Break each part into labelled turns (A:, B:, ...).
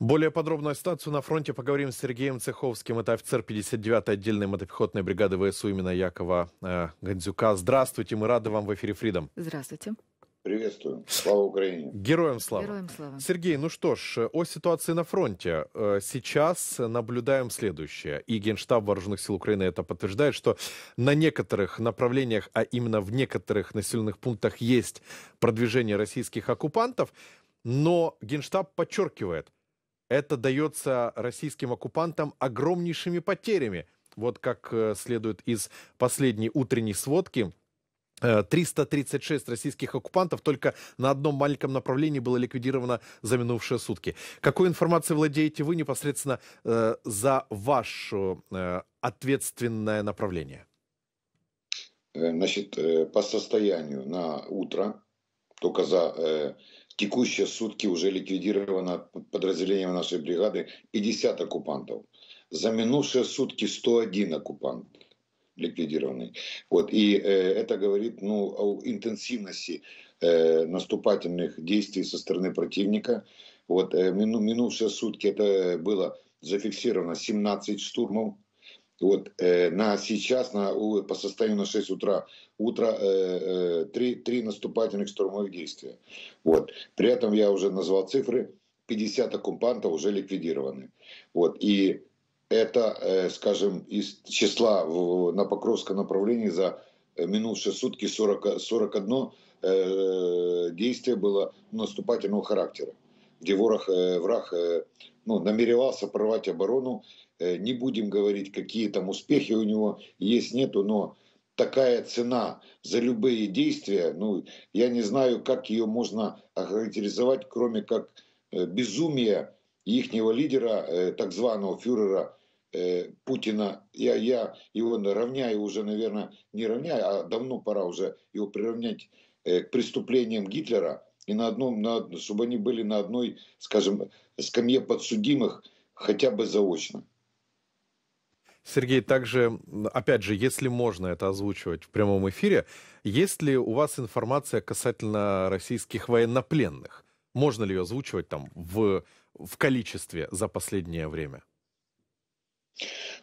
A: Более подробную ситуацию на фронте поговорим с Сергеем Цеховским. Это офицер 59-й отдельной мотопехотной бригады ВСУ имена Якова э, Гандзюка. Здравствуйте, мы рады вам в эфире «Фридом». Здравствуйте. Приветствую. Слава Украине. Героям слава. Героям слава. Сергей, ну что ж, э, о ситуации на фронте. Э, сейчас наблюдаем следующее. И Генштаб Вооруженных сил Украины это подтверждает, что на некоторых направлениях, а именно в некоторых населенных пунктах есть продвижение российских оккупантов. Но Генштаб подчеркивает – это дается российским оккупантам огромнейшими потерями. Вот как э, следует из последней утренней сводки, 336 э, российских оккупантов только на одном маленьком направлении было ликвидировано за минувшие сутки. Какой информацией владеете вы непосредственно э, за ваше э, ответственное направление?
B: Э, значит, по состоянию на утро, только за текущие сутки уже ликвидировано подразделением нашей бригады 50 оккупантов. За минувшие сутки 101 оккупант ликвидированы. Вот. И э, это говорит ну, о интенсивности э, наступательных действий со стороны противника. Вот, э, мину, минувшие сутки это было зафиксировано 17 штурмов вот, э, на сейчас, на, по состоянию на 6 утра, утро э, э, 3, 3 наступательных штурмовых действия. Вот. При этом я уже назвал цифры, 50 оккупантов уже ликвидированы. Вот. И это, э, скажем, из числа в, на Покровском направлении за э, минувшие сутки 40, 41 э, действие было наступательного характера, где ворог, э, враг э, ну, намеревался прорвать оборону. Э, не будем говорить, какие там успехи у него есть, нету, но такая цена за любые действия, ну, я не знаю, как ее можно охарактеризовать, кроме как э, безумие ихнего лидера, э, так званого фюрера Путина. Я, я его равняю уже, наверное, не равняю, а давно пора уже его приравнять к преступлениям Гитлера – и на одном, на, чтобы они были на одной, скажем, скамье подсудимых хотя бы заочно.
A: Сергей, также, опять же, если можно это озвучивать в прямом эфире, есть ли у вас информация касательно российских военнопленных? Можно ли ее озвучивать там в, в количестве за последнее время?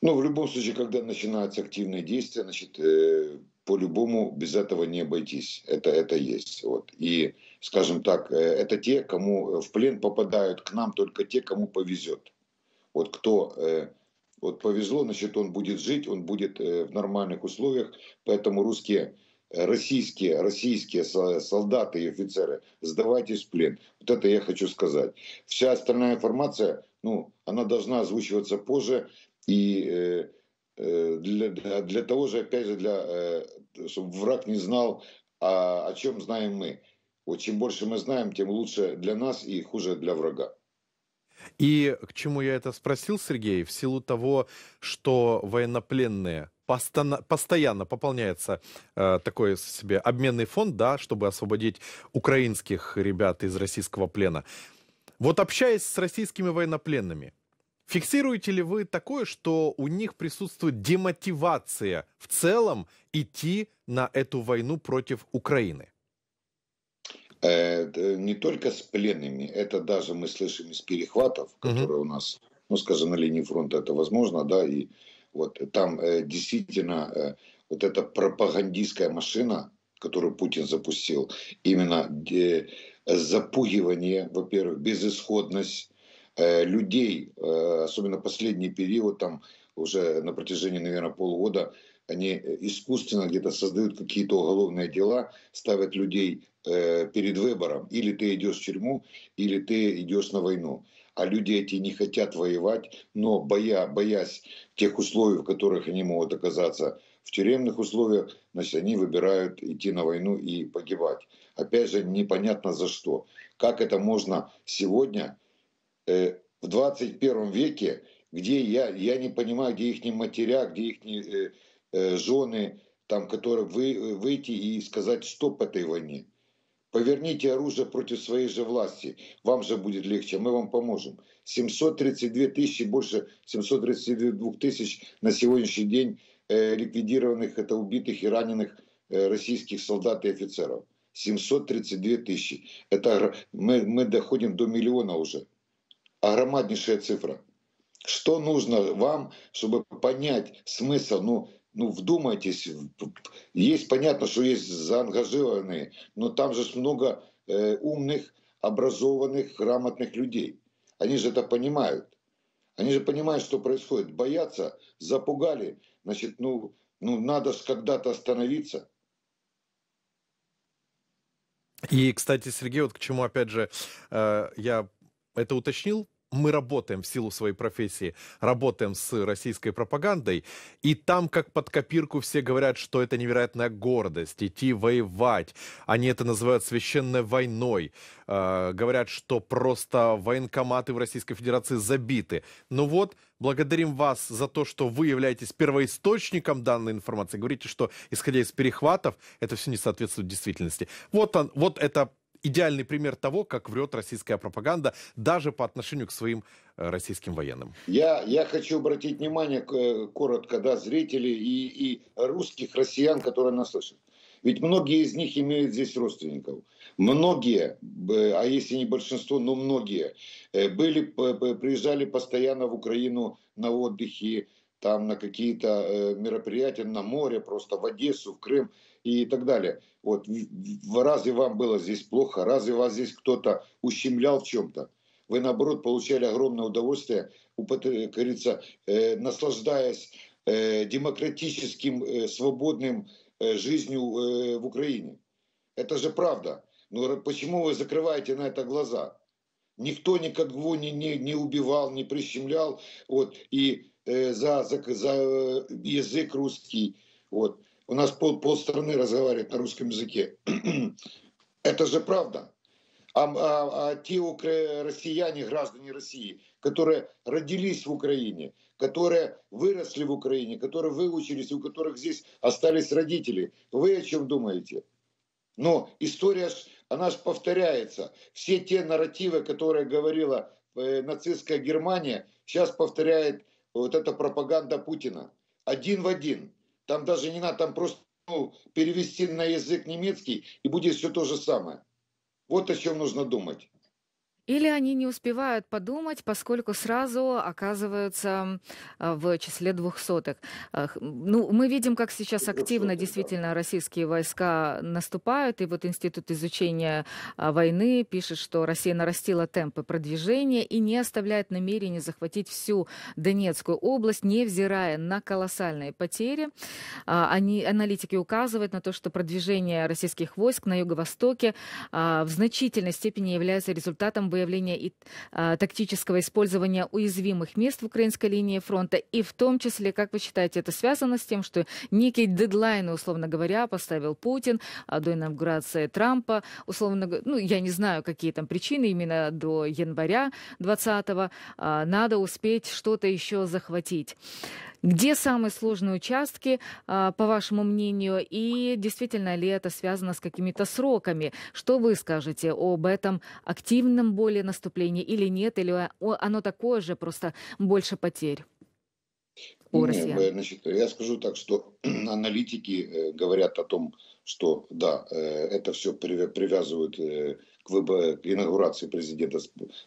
B: Ну, в любом случае, когда начинаются активные действия, значит, э, по-любому без этого не обойтись. Это, это есть. Вот. И, скажем так, э, это те, кому э, в плен попадают к нам только те, кому повезет. Вот кто э, вот повезло, значит, он будет жить, он будет в нормальных условиях. Поэтому русские, российские, российские солдаты и офицеры, сдавайтесь в плен. Вот это я хочу сказать. Вся остальная информация, ну, она должна озвучиваться позже. И Э, для, для, для того же, опять же, для, э, чтобы враг не знал, а, о чем знаем мы. Вот чем больше мы знаем, тем лучше для нас и хуже для врага.
A: И к чему я это спросил, Сергей, в силу того, что военнопленные постоянно, пополняется э, такой себе обменный фонд, да, чтобы освободить украинских ребят из российского плена. Вот общаясь с российскими военнопленными, Фиксируете ли вы такое, что у них присутствует демотивация в целом идти на эту войну против Украины?
B: Э, не только с пленными, это даже мы слышим из перехватов, которые угу. у нас, ну, скажем, на линии фронта это возможно, да, и вот там э, действительно э, вот эта пропагандистская машина, которую Путин запустил, именно запугивание, во-первых, безысходность, Э, людей, э, особенно последний период, там уже на протяжении, наверное, полугода, они э, искусственно где-то создают какие-то уголовные дела, ставят людей перед выбором. Или ты идешь в тюрьму, или ты идешь на войну. А люди эти не хотят воевать, но боя, боясь тех условий, в которых они могут оказаться в тюремных условиях, значит, они выбирают идти на войну и погибать. Опять же, непонятно за что. Как это можно сегодня э, в 21 веке, где я, я не понимаю, где их матеря, где их э, э, жены, там, которые вы, выйти и сказать стоп этой войне. Поверните оружие против своей же власти. Вам же будет легче, мы вам поможем. 732 тысячи, больше 732 тысяч на сегодняшний день э, ликвидированных, это убитых и раненых э, российских солдат и офицеров. 732 тысячи. Это мы, мы доходим до миллиона уже огромнейшая цифра. Что нужно вам, чтобы понять смысл? Ну, ну вдумайтесь, есть понятно, что есть заангажированные, но там же много э, умных, образованных, грамотных людей. Они же это понимают. Они же понимают, что происходит. Боятся, запугали. Значит, ну, ну надо же когда-то остановиться.
A: И, кстати, Сергей, вот к чему, опять же, э, я это уточнил, мы работаем в силу своей профессии, работаем с российской пропагандой, и там как под копирку все говорят, что это невероятная гордость, идти воевать. Они это называют священной войной. Э, говорят, что просто военкоматы в Российской Федерации забиты. Ну вот, благодарим вас за то, что вы являетесь первоисточником данной информации. Говорите, что исходя из перехватов, это все не соответствует действительности. Вот он, вот это идеальный пример того, как врет российская пропаганда даже по отношению к своим э, российским военным.
B: Я, я хочу обратить внимание э, коротко, да, зрителей и, и русских россиян, которые нас слышат. Ведь многие из них имеют здесь родственников. Многие, а если не большинство, но многие, э, были, приезжали постоянно в Украину на отдыхе, там на какие-то э, мероприятия на море, просто в Одессу, в Крым и так далее. Вот разве вам было здесь плохо? Разве вас здесь кто-то ущемлял в чем-то? Вы, наоборот, получали огромное удовольствие, как говорится, э, наслаждаясь э, демократическим, свободным жизнью в Украине. Это же правда. Но почему вы закрываете на это глаза? Никто никого не, не, не убивал, не прищемлял. Вот. И Э, за, за, за э, язык русский. Вот. У нас пол, полстраны разговаривает на русском языке. Это же правда. А, а, а те укра... россияне, граждане России, которые родились в Украине, которые выросли в Украине, которые выучились, у которых здесь остались родители, вы о чем думаете? Но история, ж, она же повторяется. Все те нарративы, которые говорила э, нацистская Германия, сейчас повторяет вот эта пропаганда Путина. Один в один. Там даже не надо, там просто ну, перевести на язык немецкий, и будет все то же самое. Вот о чем нужно думать.
C: Или они не успевают подумать, поскольку сразу оказываются а, в числе двухсотых. Ну, мы видим, как сейчас активно действительно российские войска наступают, и вот Институт изучения а, войны пишет, что Россия нарастила темпы продвижения и не оставляет намерения захватить всю Донецкую область, невзирая на колоссальные потери. А, они, аналитики указывают на то, что продвижение российских войск на юго-востоке в значительной степени является результатом выявления и а, тактического использования уязвимых мест в украинской линии фронта. И в том числе, как вы считаете, это связано с тем, что некие дедлайны, условно говоря, поставил Путин а до инаугурации Трампа, условно ну, я не знаю, какие там причины, именно до января 20-го а, надо успеть что-то еще захватить. Где самые сложные участки, а, по вашему мнению, и действительно ли это связано с какими-то сроками? Что вы скажете об этом активном более наступлении или нет, или оно такое же, просто больше потерь?
B: у россиян? Не, значит, я скажу так, что аналитики э, говорят о том, что да, э, это все привязывают э, к, выбор, к инаугурации президента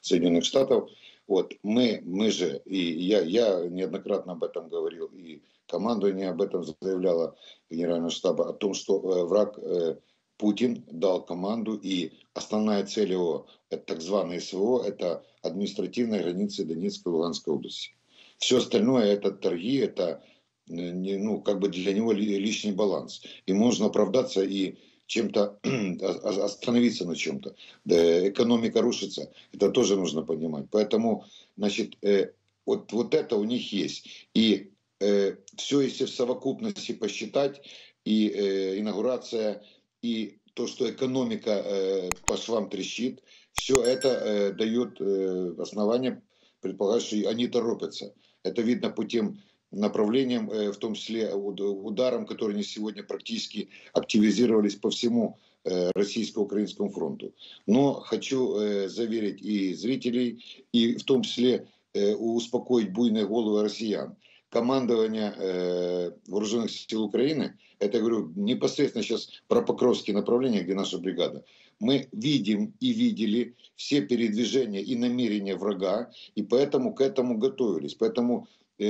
B: Соединенных Штатов. Вот мы, мы же, и я, я неоднократно об этом говорил, и командование об этом заявляло Генерального штаба, о том, что э, враг э, Путин дал команду, и основная цель его, это так званое СВО, это административные границы Донецкой и Луганской области. Все остальное это торги, это э, ну, как бы для него лишний баланс. И можно оправдаться и чем-то, остановиться на чем-то. Экономика рушится, это тоже нужно понимать. Поэтому, значит, э, вот, вот это у них есть. И э, все, если в совокупности посчитать, и э, инаугурация, и то, что экономика э, по швам трещит, все это э, дает э, основание предполагать, что они торопятся. Это видно по тем направлением, э, в том числе ударом, которые они сегодня практически активизировались по всему э, российско-украинскому фронту. Но хочу э, заверить и зрителей, и в том числе успокоить буйные головы россиян. Командование вооруженных сил Украины, это, говорю, непосредственно сейчас про Покровские направления, где наша бригада, мы видим и видели все передвижения и намерения врага, и поэтому к этому готовились. Поэтому Э,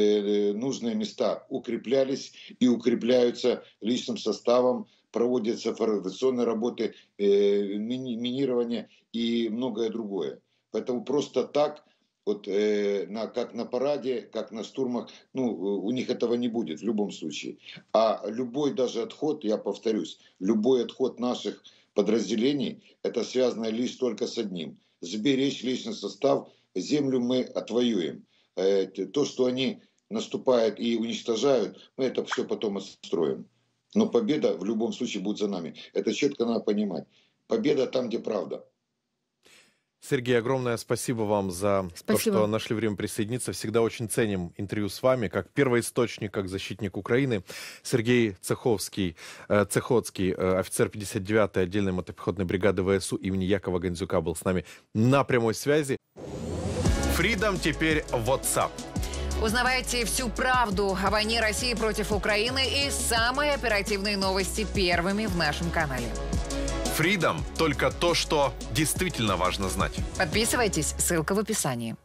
B: э, нужные места укреплялись и укрепляются личным составом, проводятся фортификационные работы, э, мини минирование и многое другое. Поэтому просто так, вот, на, как на параде, как на стурмах ну, у них этого не будет в любом случае. А любой даже отход, я повторюсь, любой отход наших подразделений, это связано лишь только с одним. Сберечь личный состав, землю мы отвоюем. Э, то, что они наступают и уничтожают, мы это все потом
A: отстроим.
B: Но победа в любом случае будет за нами. Это четко надо понимать. Победа там, где правда.
A: Сергей, огромное спасибо вам за спасибо. то, что нашли время присоединиться. Всегда очень ценим интервью с вами, как первоисточник, как защитник Украины. Сергей Цеховский, э, Цехоцкий, э, офицер 59-й отдельной мотопехотной бригады ВСУ имени Якова Гонзюка был с нами на прямой связи. Freedom теперь WhatsApp.
C: Узнавайте всю правду о войне России против Украины и самые оперативные новости первыми в нашем канале.
A: Freedom – только то, что действительно важно знать.
C: Подписывайтесь, ссылка в описании.